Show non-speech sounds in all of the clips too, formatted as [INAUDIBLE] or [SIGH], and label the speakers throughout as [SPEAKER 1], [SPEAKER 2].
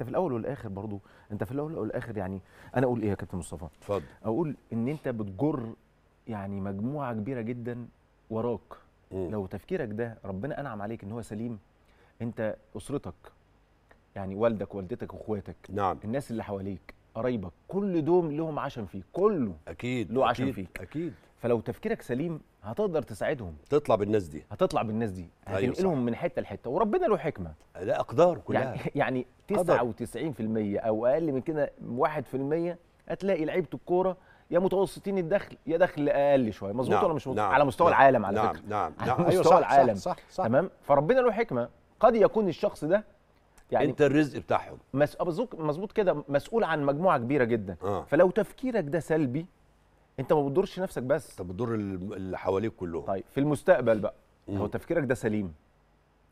[SPEAKER 1] انت في الاول والاخر برضو انت في الاول والاخر يعني انا اقول ايه يا كابتن مصطفى اتفضل اقول ان انت بتجر يعني مجموعه كبيره جدا وراك مم. لو تفكيرك ده ربنا انعم عليك ان هو سليم انت اسرتك يعني والدك والدتك واخواتك نعم. الناس اللي حواليك قرايبك كل دوم لهم عشم فيك كله اكيد له عشم أكيد. فيك اكيد فلو تفكيرك سليم هتقدر تساعدهم تطلع بالناس دي هتطلع بالناس دي أيوة هتنقلهم أيوة من حته لحته وربنا له حكمه لا اقدار كلها يعني [LAUGHS] يعني 99% او اقل من كده 1% هتلاقي لعيبه الكوره يا متوسطين الدخل يا دخل اقل شويه مظبوط نعم ولا مش مظبوط نعم على مستوى نعم العالم على نعم فكره نعم على نعم مستوى أيوة، صح العالم صح صح صح تمام فربنا له حكمه قد يكون الشخص ده يعني انت الرزق بتاعهم مظبوط كده مسؤول عن مجموعه كبيره جدا آه. فلو تفكيرك ده سلبي انت ما بتضرش نفسك بس انت بتضر اللي حواليك كلهم طيب في المستقبل بقى مم. هو تفكيرك ده سليم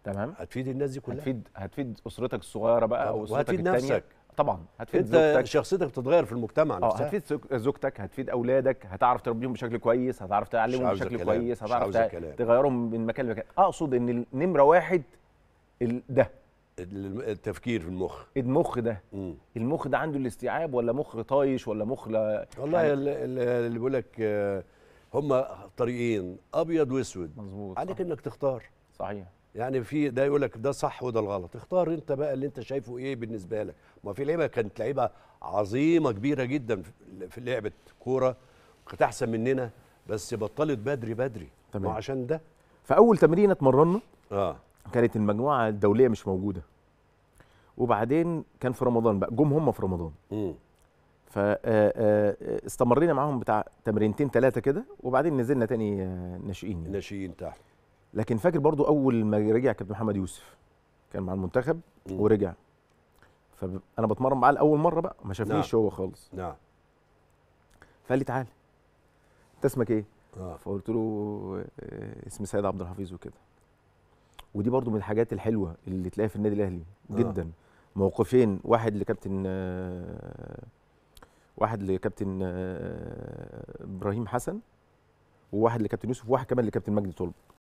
[SPEAKER 1] تمام هتفيد الناس دي كلها هتفيد هتفيد اسرتك الصغيره بقى او اسرتك الثانيه وهتفيد نفسك
[SPEAKER 2] طبعا هتفيد انت زوجتك شخصيتك بتتغير في المجتمع آه، نفسها اه هتفيد زوجتك هتفيد
[SPEAKER 1] اولادك هتعرف تربيهم بشكل كويس هتعرف تعلمهم بشكل كلام. كويس هتعرف تغيرهم من مكان لمكان اقصد ان نمره واحد ده التفكير في المخ المخ
[SPEAKER 2] ده مم. المخ ده عنده الاستيعاب ولا مخ طايش ولا مخ لا والله يعني... اللي بيقول لك آه، هما طريقين ابيض واسود مظبوط عليك صح. انك تختار صحيح يعني في ده يقول لك ده صح وده الغلط اختار انت بقى اللي انت شايفه ايه بالنسبه لك ما في لعيبه كانت لعيبه عظيمه كبيره جدا في لعبه كوره كانت احسن مننا بس بطلت بدري بدري تمام. وعشان ده
[SPEAKER 1] فاول تمرين اتمرنا اه كانت المجموعه الدوليه مش موجوده وبعدين كان في رمضان بقى جم هم في رمضان ف آه، آه، استمرينا معاهم بتاع تمرينتين ثلاثه كده وبعدين نزلنا تاني آه، ناشئين يعني. ناشئين تحت لكن فاكر برضو اول ما رجع كابتن محمد يوسف كان مع المنتخب مم. ورجع فانا بتمرن معاه لاول مره بقى ما شافنيش نعم. هو خالص نعم فقال لي تعالى انت اسمك ايه؟ آه. فقلت له اسمي سيد عبد الحفيظ وكده ودي برضو من الحاجات الحلوه اللي تلاقيها في النادي الاهلي آه. جدا آه. موقفين واحد لكابتن آه، واحد لكابتن آه، ابراهيم حسن وواحد لكابتن يوسف وواحد كمان لكابتن مجدي طلب